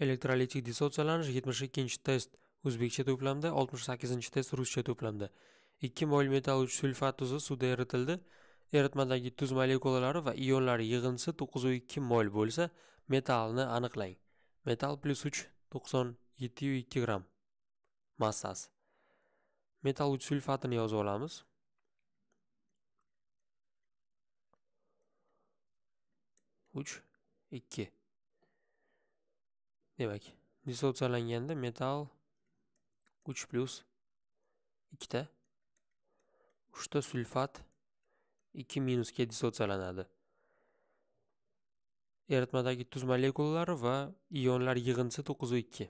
elektrolitik dissotsialanish 72 test o'zbekcha to'plamda 68 test ruscha to'plamda 2 mol metall uch sulfat tuzi suvda eritildi eritmadagi tuz molekulalari va ionlari yig'indisi 9.2 mol bo'lsa metallni aniqlang metall plyus 3 97.2 gramm massasi metall uch sulfatini yozib olamiz uch ikki Demak, dissotsiyalanganda metal 3 plus 2 ta 3 ta sulfat 2 ga dissotsiyalanadi. Eritmadagi tuz molekulalari va ionlar yig'indisi 9.2.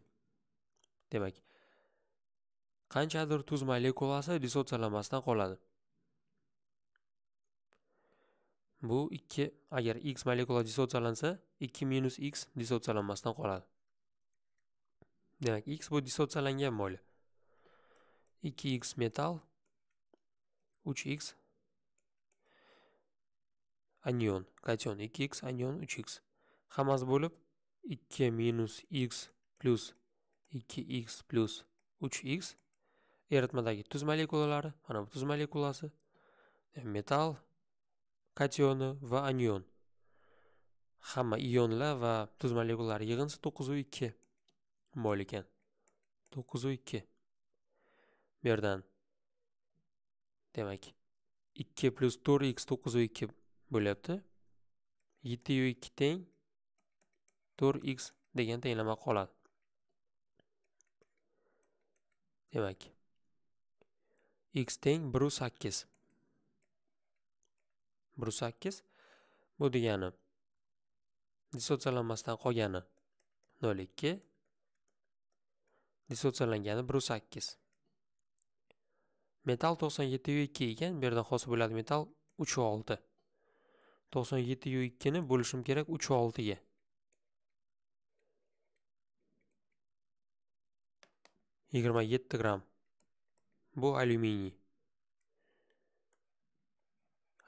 Demak, qanchadir tuz molekulasi dissotsiyalanmasdan qoladi. Bu 2 agar x molekula dissotsiyalansa, 2 minus x dissotsiyalanmasdan qoladi. Demak, x bu dissotsiyalangan moyli. 2x metal, 3x anion, kation, 2x anion, 3x. Hammasi bo'lib 2 minus x plus 2x plus 3x eritmadagi tuz molekulalari, mana bu tuz molekulasi, metal, kationi va anion. Hamma ionlar va tuz molekulalari yig'indisi 9 u 2. mo'l ekan to'qqizu ikki bu yerdan demak ikki plyus to'rt x to'qqizu ikki bo'lyapti yettiyu ikki teng to'rt x degan tenglama qoladi demak x teng biru sakkiz biru sakkiz bu degani dissotsialanmasdan qolgani nol ikki dissotsiyalangani 1.8. Metal 97.2 ekan, bu yerda hosil bo'ladi metal 3.6. 97.2 ni bo'lishim kerak 3.6 ga. yigirma yetti gramm bu alyuminiy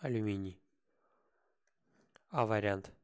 alyuminiy a variant